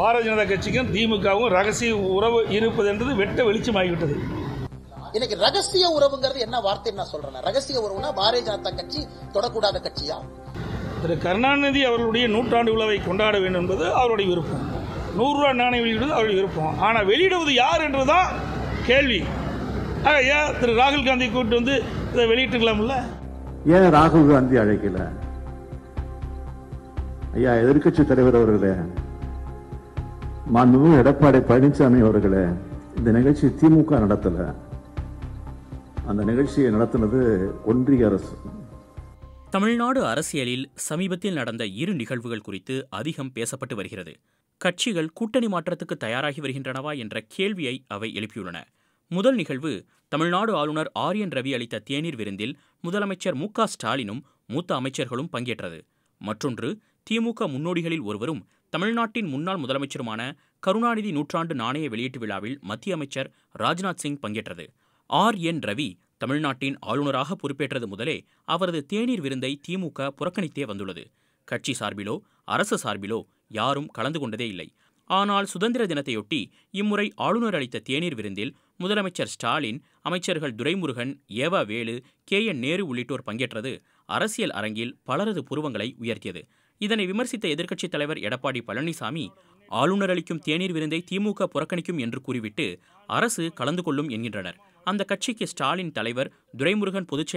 பாரதிய ஜனதா கட்சிக்கும் திமுகவும் ரகசிய உறவு இருப்பது என்பது வெட்ட வெளிச்சமாகிவிட்டது எனக்கு ரகசிய உறவுங்கிறது என்ன வார்த்தை நான் சொல்றேன் ரகசிய உறவுனா பாரதிய ஜனதா கட்சி தொடக்கூடாத கட்சியா திரு கருணாநிதி அவர்களுடைய நூற்றாண்டு விழாவை கொண்டாட வேண்டும் என்பது அவருடைய விருப்பம் நூறுரூவா நாணயம் வெளியிடுவது அவருடைய விருப்பம் ஆனால் வெளியிடுவது யார் என்றுதான் கேள்வி ஐயா திரு ராகுல் காந்தி கூப்பிட்டு வந்து இதை வெளியிட்டுக்கலாம்ல ஏன் ராகுல் காந்தி அழைக்கல ஐயா எதிர்கட்சி தலைவர் அவர்களே மாண்புமிகு எடப்பாடி பழனிசாமி அவர்களே இந்த நிகழ்ச்சி திமுக நடத்தல அந்த நிகழ்ச்சியை நடத்தினது ஒன்றிய அரசு தமிழ்நாடு அரசியலில் சமீபத்தில் நடந்த இரு நிகழ்வுகள் குறித்து அதிகம் பேசப்பட்டு வருகிறது கட்சிகள் கூட்டணி மாற்றத்துக்கு தயாராகி வருகின்றனவா என்ற கேள்வியை அவை எழுப்பியுள்ளன முதல் நிகழ்வு தமிழ்நாடு ஆளுநர் ஆர் என் ரவி அளித்த தேநீர் விருந்தில் முதலமைச்சர் மு ஸ்டாலினும் மூத்த அமைச்சர்களும் பங்கேற்றது மற்றொன்று திமுக முன்னோடிகளில் ஒருவரும் தமிழ்நாட்டின் முன்னாள் முதலமைச்சருமான கருணாநிதி நூற்றாண்டு நாணய வெளியீட்டு விழாவில் மத்திய அமைச்சர் ராஜ்நாத் சிங் பங்கேற்றது ஆர் என் ரவி தமிழ்நாட்டின் ஆளுநராக பொறுப்பேற்றது முதலே அவரது தேநீர் விருந்தை திமுக புறக்கணித்தே வந்துள்ளது கட்சி சார்பிலோ அரசு சார்பிலோ யாரும் கலந்து கொண்டதே இல்லை ஆனால் சுதந்திர தினத்தையொட்டி இம்முறை ஆளுநர் அளித்த தேநீர் விருந்தில் முதலமைச்சர் ஸ்டாலின் அமைச்சர்கள் துரைமுருகன் ஏவா வேலு கே என் நேரு உள்ளிட்டோர் பங்கேற்றது அரசியல் அரங்கில் பலரது புருவங்களை உயர்த்தியது இதனை விமர்சித்த எதிர்க்கட்சித் தலைவர் எடப்பாடி பழனிசாமி ஆளுநர் அளிக்கும் தேநீர் விருந்தை திமுக புறக்கணிக்கும் என்று கூறிவிட்டு அரசு கலந்து கொள்ளும் என்கின்றனர் அந்த கட்சிக்கு ஸ்டாலின் தலைவர் துரைமுருகன் பொதுச்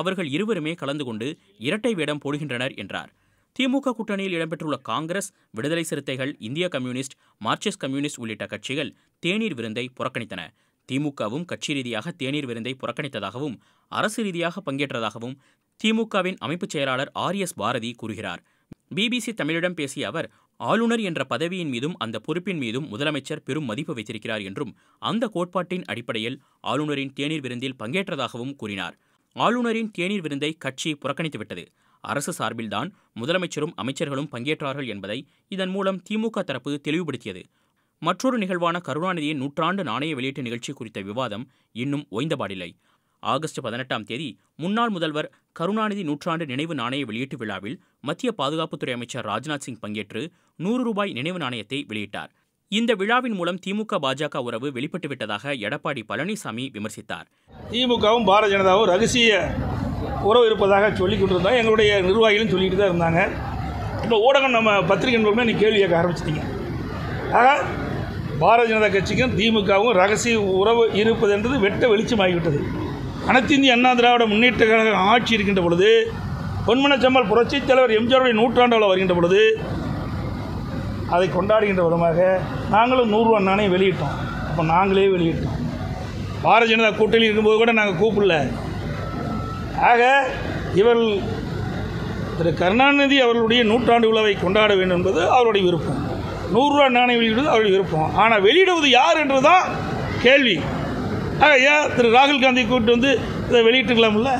அவர்கள் இருவருமே கலந்து கொண்டு இரட்டை வேடம் போடுகின்றனர் என்றார் திமுக கூட்டணியில் இடம்பெற்றுள்ள காங்கிரஸ் விடுதலை சிறுத்தைகள் இந்திய கம்யூனிஸ்ட் மார்க்சிஸ்ட் கம்யூனிஸ்ட் உள்ளிட்ட கட்சிகள் தேநீர் விருந்தை புறக்கணித்தன திமுகவும் கட்சி ரீதியாக தேநீர் விருந்தை புறக்கணித்ததாகவும் அரசு ரீதியாக பங்கேற்றதாகவும் திமுகவின் அமைப்புச் செயலாளர் ஆர் எஸ் பாரதி கூறுகிறார் பிபிசி தமிழிடம் பேசிய அவர் ஆளுநர் என்ற பதவியின் மீதும் அந்த பொறுப்பின் மீதும் முதலமைச்சர் பெரும் மதிப்பு வைத்திருக்கிறார் என்றும் அந்த கோட்பாட்டின் அடிப்படையில் ஆளுநரின் தேநீர் விருந்தில் பங்கேற்றதாகவும் கூறினார் ஆளுநரின் தேநீர் விருந்தை கட்சி புறக்கணித்துவிட்டது அரசு சார்பில்தான் முதலமைச்சரும் அமைச்சர்களும் பங்கேற்றார்கள் என்பதை இதன் மூலம் திமுக தரப்பு தெளிவுபடுத்தியது மற்றொரு நிகழ்வான கருணாநிதியின் நூற்றாண்டு நாணய வெளியீட்டு நிகழ்ச்சி குறித்த விவாதம் இன்னும் ஓய்ந்தபாடில்லை ஆகஸ்ட் பதினெட்டாம் தேதி முன்னாள் முதல்வர் கருணாநிதி நூற்றாண்டு நினைவு நாணய வெளியீட்டு விழாவில் மத்திய பாதுகாப்புத்துறை அமைச்சர் ராஜ்நாத் சிங் பங்கேற்று நூறு ரூபாய் நினைவு நாணயத்தை வெளியிட்டார் இந்த விழாவின் மூலம் திமுக பாஜக உறவு வெளிப்பட்டுவிட்டதாக எடப்பாடி பழனிசாமி விமர்சித்தார் திமுகவும் பாரதிய ஜனதாவும் ரகசிய உறவு இருப்பதாக சொல்லிக் கொண்டிருந்தாங்க எங்களுடைய நிர்வாகிகளும் சொல்லிட்டு தான் இருந்தாங்க இப்போ ஊடகம் நம்ம பத்திரிகை மூலமே நீ கேள்வி கேட்க ஆரம்பிச்சிட்டீங்க ஆக பாரதிய ஜனதா கட்சிக்கும் திமுகவும் ரகசிய உறவு இருப்பது என்றது வெட்ட வெளிச்சமாகிவிட்டது அனைத்திந்திய இந்திய அண்ணா திராவிட முன்னேற்ற கழக ஆட்சி இருக்கின்ற பொழுது பொன்மனச்சம்மல் புரட்சித் தலைவர் எம்ஜிஆருடைய நூற்றாண்டு வருகின்ற பொழுது அதை கொண்டாடுகின்ற விதமாக நாங்களும் நூறுரூவா நாணயம் வெளியிட்டோம் அப்போ நாங்களே வெளியிட்டோம் பாரதிய ஜனதா கூட்டணி இருக்கும்போது கூட நாங்கள் கூப்பிடல ஆக இவர் திரு கருணாநிதி அவர்களுடைய நூற்றாண்டு விழாவை கொண்டாட வேண்டும் என்பது அவருடைய விருப்பம் நூறுரூவா நாணயம் வெளியிடுவது அவருடைய விருப்பம் ஆனால் வெளியிடுவது யார் என்று தான் கேள்வி ஐயா திரு ராகுல் காந்தி கூப்பிட்டு வந்து இதை வெளியிட்டுக்கலாம்ல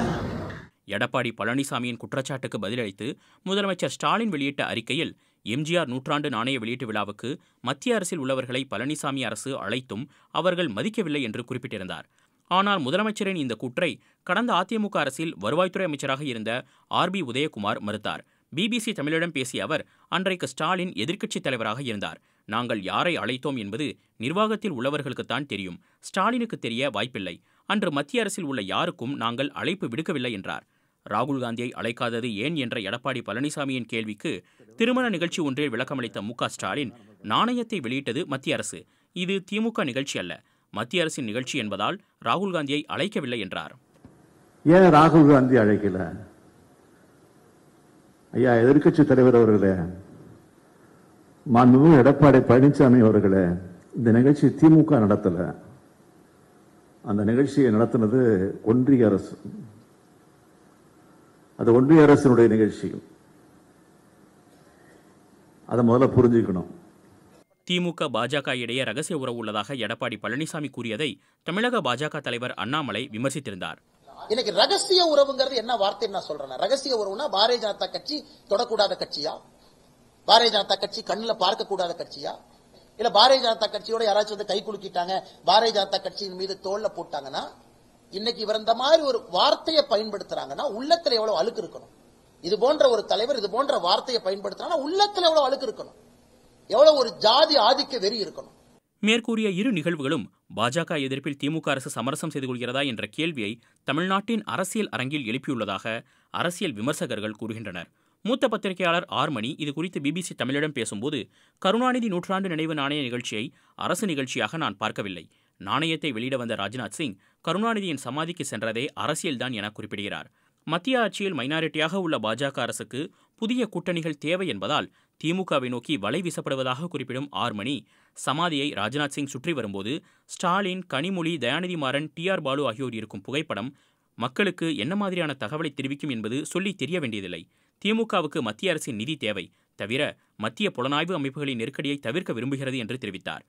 எடப்பாடி பழனிசாமியின் குற்றச்சாட்டுக்கு பதிலளித்து முதலமைச்சர் ஸ்டாலின் வெளியிட்ட அறிக்கையில் எம்ஜிஆர் நூற்றாண்டு நாணய வெளியீட்டு விழாவுக்கு மத்திய அரசில் உள்ளவர்களை பழனிசாமி அரசு அழைத்தும் அவர்கள் மதிக்கவில்லை என்று குறிப்பிட்டிருந்தார் ஆனால் முதலமைச்சரின் இந்த கூற்றை கடந்த அதிமுக அரசில் வருவாய்த்துறை அமைச்சராக இருந்த ஆர் பி உதயகுமார் மறுத்தார் பிபிசி தமிழிடம் பேசிய அவர் அன்றைக்கு ஸ்டாலின் எதிர்க்கட்சித் தலைவராக இருந்தார் நாங்கள் யாரை அழைத்தோம் என்பது நிர்வாகத்தில் உள்ளவர்களுக்குத்தான் தெரியும் ஸ்டாலினுக்கு தெரிய வாய்ப்பில்லை அன்று மத்திய அரசில் உள்ள யாருக்கும் நாங்கள் அழைப்பு விடுக்கவில்லை என்றார் ராகுல் காந்தியை அழைக்காதது ஏன் என்ற எடப்பாடி பழனிசாமியின் கேள்விக்கு திருமண நிகழ்ச்சி ஒன்றில் விளக்கமளித்த மு ஸ்டாலின் நாணயத்தை வெளியிட்டது மத்திய அரசு இது திமுக நிகழ்ச்சி அல்ல மத்திய அரசின் நிகழ்ச்சி என்பதால் ராகுல் காந்தியை அழைக்கவில்லை என்றார் ஏன் ராகுல் காந்தி அழைக்கல ஐயா எதிர்கட்சி தலைவர் அவர்களே மாண்புமிகு எடப்பாடி பழனிசாமி அவர்களே இந்த நிகழ்ச்சி திமுக நடத்தலை அந்த நிகழ்ச்சியை நடத்தினது ஒன்றிய அரசு அது ஒன்றிய அரசினுடைய நிகழ்ச்சி அதை முதல்ல புரிஞ்சுக்கணும் திமுக பாஜக இடையே ரகசிய உறவு உள்ளதாக எடப்பாடி பழனிசாமி கூறியதை தமிழக பாஜக தலைவர் அண்ணாமலை விமர்சித்திருந்தார் எனக்கு ரகசிய உறவுங்கிறது என்ன வார்த்தை நான் சொல்றேன் ரகசிய உறவுனா பாரதிய ஜனதா கட்சி தொடக்கூடாத கட்சியா பாரதிய ஜனதா கட்சி கண்ணுல பார்க்க கூடாத கட்சியா இல்ல பாரதிய ஜனதா கட்சியோட யாராச்சும் வந்து கை குலுக்கிட்டாங்க பாரதிய ஜனதா கட்சியின் மீது தோல்ல போட்டாங்கன்னா இன்னைக்கு இவர் இந்த மாதிரி ஒரு வார்த்தையை பயன்படுத்துறாங்கன்னா உள்ளத்துல எவ்வளவு அழுக்கு இருக்கணும் இது போன்ற ஒரு தலைவர் இது போன்ற வார்த்தையை பயன்படுத்துறாங்க உள்ளத்துல எவ்வளவு அழுக்கு இருக்கணும் எவ்வளவு ஒரு ஜாதி ஆதிக்க வெறி இருக்கணும் மேற்கூறிய இரு நிகழ்வுகளும் பாஜக எதிர்ப்பில் திமுக அரசு சமரசம் செய்து கொள்கிறதா என்ற கேள்வியை தமிழ்நாட்டின் அரசியல் அரங்கில் எழுப்பியுள்ளதாக அரசியல் விமர்சகர்கள் கூறுகின்றனர் மூத்த பத்திரிகையாளர் ஆர்மணி இது குறித்து பிபிசி தமிழிடம் பேசும்போது கருணாநிதி நூற்றாண்டு நினைவு நாணய நிகழ்ச்சியை அரசு நிகழ்ச்சியாக நான் பார்க்கவில்லை நாணயத்தை வெளியிட வந்த ராஜ்நாத் சிங் கருணாநிதியின் சமாதிக்கு சென்றதே அரசியல்தான் என குறிப்பிடுகிறார் மத்திய ஆட்சியில் மைனாரிட்டியாக உள்ள பாஜக அரசுக்கு புதிய கூட்டணிகள் தேவை என்பதால் திமுகவை நோக்கி வலை வீசப்படுவதாக குறிப்பிடும் ஆர்மணி சமாதியை ராஜ்நாத் சிங் சுற்றி வரும்போது ஸ்டாலின் கனிமொழி தயாநிதி மாறன் டி ஆர் பாலு ஆகியோர் இருக்கும் புகைப்படம் மக்களுக்கு என்ன மாதிரியான தகவலை தெரிவிக்கும் என்பது சொல்லி தெரிய வேண்டியதில்லை திமுகவுக்கு மத்திய அரசின் நிதி தேவை தவிர மத்திய புலனாய்வு அமைப்புகளின் நெருக்கடியை தவிர்க்க விரும்புகிறது என்று தெரிவித்தார்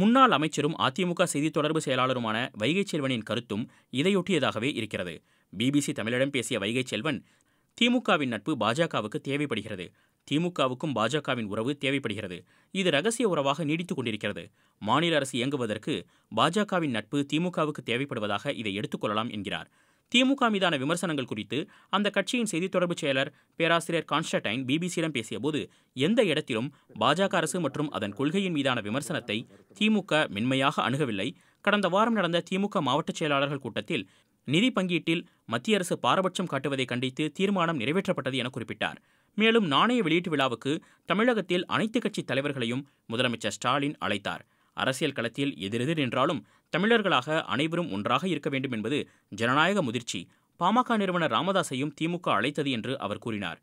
முன்னாள் அமைச்சரும் அதிமுக செய்தி தொடர்பு செயலாளருமான வைகை செல்வனின் கருத்தும் இதையொட்டியதாகவே இருக்கிறது பிபிசி தமிழிடம் பேசிய வைகை செல்வன் திமுகவின் நட்பு பாஜகவுக்கு தேவைப்படுகிறது திமுகவுக்கும் பாஜகவின் உறவு தேவைப்படுகிறது இது ரகசிய உறவாக நீடித்துக் கொண்டிருக்கிறது மாநில அரசு இயங்குவதற்கு பாஜகவின் நட்பு திமுகவுக்கு தேவைப்படுவதாக இதை எடுத்துக்கொள்ளலாம் என்கிறார் திமுக மீதான விமர்சனங்கள் குறித்து அந்த கட்சியின் செய்தி தொடர்பு செயலர் பேராசிரியர் கான்ஸ்டடைன் பிபிசியிடம் பேசியபோது எந்த இடத்திலும் பாஜக அரசு மற்றும் அதன் கொள்கையின் மீதான விமர்சனத்தை திமுக மென்மையாக அணுகவில்லை கடந்த வாரம் நடந்த திமுக மாவட்ட செயலாளர்கள் கூட்டத்தில் நிதி பங்கீட்டில் மத்திய அரசு பாரபட்சம் காட்டுவதை கண்டித்து தீர்மானம் நிறைவேற்றப்பட்டது என குறிப்பிட்டார் மேலும் நாணய வெளியீட்டு விழாவுக்கு தமிழகத்தில் அனைத்து கட்சி தலைவர்களையும் முதலமைச்சர் ஸ்டாலின் அழைத்தார் அரசியல் களத்தில் எதிரெதிர் என்றாலும் தமிழர்களாக அனைவரும் ஒன்றாக இருக்க வேண்டும் என்பது ஜனநாயக முதிர்ச்சி பாமக நிறுவனர் ராமதாசையும் திமுக அழைத்தது என்று அவர் கூறினார்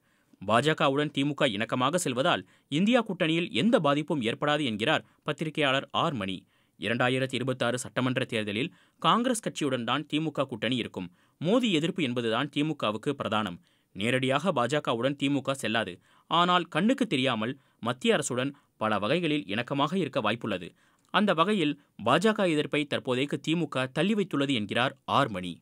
பாஜகவுடன் திமுக இணக்கமாக செல்வதால் இந்தியா கூட்டணியில் எந்த பாதிப்பும் ஏற்படாது என்கிறார் பத்திரிகையாளர் ஆர் மணி இரண்டாயிரத்தி இருபத்தாறு சட்டமன்ற தேர்தலில் காங்கிரஸ் கட்சியுடன் தான் திமுக கூட்டணி இருக்கும் மோதி எதிர்ப்பு என்பதுதான் திமுகவுக்கு பிரதானம் நேரடியாக பாஜகவுடன் திமுக செல்லாது ஆனால் கண்ணுக்கு தெரியாமல் மத்திய அரசுடன் பல வகைகளில் இணக்கமாக இருக்க வாய்ப்புள்ளது அந்த வகையில் பாஜக எதிர்ப்பை தற்போதைக்கு திமுக தள்ளி வைத்துள்ளது என்கிறார் ஆர் மணி